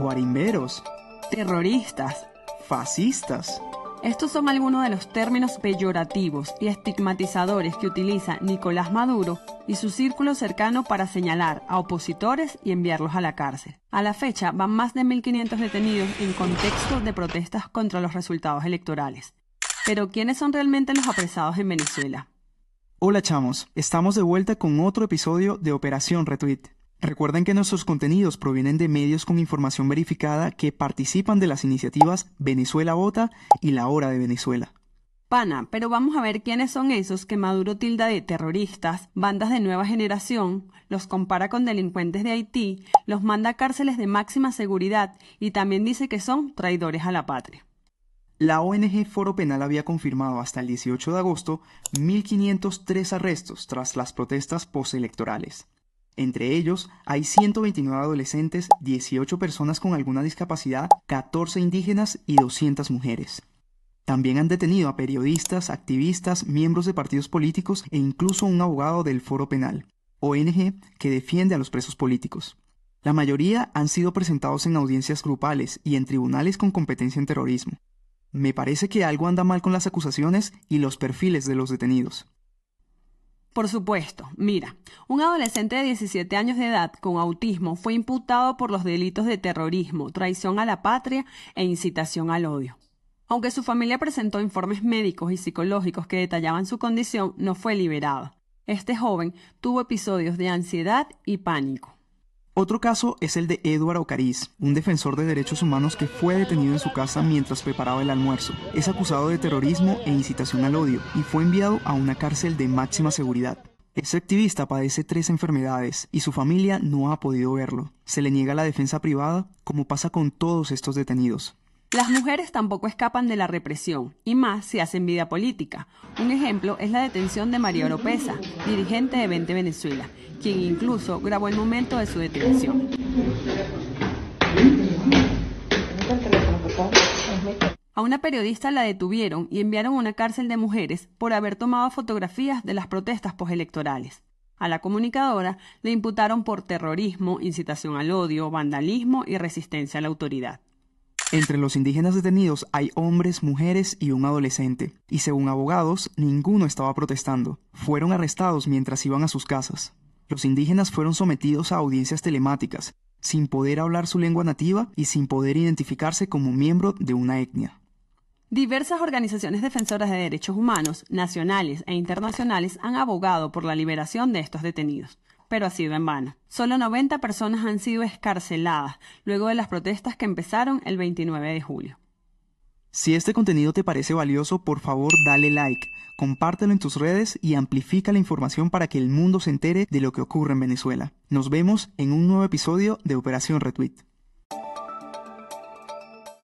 guarimberos, terroristas, fascistas. Estos son algunos de los términos peyorativos y estigmatizadores que utiliza Nicolás Maduro y su círculo cercano para señalar a opositores y enviarlos a la cárcel. A la fecha van más de 1.500 detenidos en contexto de protestas contra los resultados electorales. Pero ¿quiénes son realmente los apresados en Venezuela? Hola chamos, estamos de vuelta con otro episodio de Operación Retweet. Recuerden que nuestros contenidos provienen de medios con información verificada que participan de las iniciativas Venezuela Vota y La Hora de Venezuela. Pana, pero vamos a ver quiénes son esos que Maduro tilda de terroristas, bandas de nueva generación, los compara con delincuentes de Haití, los manda a cárceles de máxima seguridad y también dice que son traidores a la patria. La ONG Foro Penal había confirmado hasta el 18 de agosto 1.503 arrestos tras las protestas postelectorales. Entre ellos hay 129 adolescentes, 18 personas con alguna discapacidad, 14 indígenas y 200 mujeres. También han detenido a periodistas, activistas, miembros de partidos políticos e incluso un abogado del Foro Penal, ONG que defiende a los presos políticos. La mayoría han sido presentados en audiencias grupales y en tribunales con competencia en terrorismo. Me parece que algo anda mal con las acusaciones y los perfiles de los detenidos. Por supuesto, mira, un adolescente de 17 años de edad con autismo fue imputado por los delitos de terrorismo, traición a la patria e incitación al odio. Aunque su familia presentó informes médicos y psicológicos que detallaban su condición, no fue liberado. Este joven tuvo episodios de ansiedad y pánico. Otro caso es el de Eduardo Ocariz, un defensor de derechos humanos que fue detenido en su casa mientras preparaba el almuerzo. Es acusado de terrorismo e incitación al odio y fue enviado a una cárcel de máxima seguridad. Este activista padece tres enfermedades y su familia no ha podido verlo. Se le niega la defensa privada, como pasa con todos estos detenidos. Las mujeres tampoco escapan de la represión, y más si hacen vida política. Un ejemplo es la detención de María Oropesa, dirigente de Vente Venezuela, quien incluso grabó el momento de su detención. A una periodista la detuvieron y enviaron a una cárcel de mujeres por haber tomado fotografías de las protestas postelectorales. A la comunicadora le imputaron por terrorismo, incitación al odio, vandalismo y resistencia a la autoridad. Entre los indígenas detenidos hay hombres, mujeres y un adolescente, y según abogados, ninguno estaba protestando. Fueron arrestados mientras iban a sus casas. Los indígenas fueron sometidos a audiencias telemáticas, sin poder hablar su lengua nativa y sin poder identificarse como miembro de una etnia. Diversas organizaciones defensoras de derechos humanos, nacionales e internacionales, han abogado por la liberación de estos detenidos pero ha sido en vano. Solo 90 personas han sido escarceladas luego de las protestas que empezaron el 29 de julio. Si este contenido te parece valioso, por favor dale like, compártelo en tus redes y amplifica la información para que el mundo se entere de lo que ocurre en Venezuela. Nos vemos en un nuevo episodio de Operación Retweet.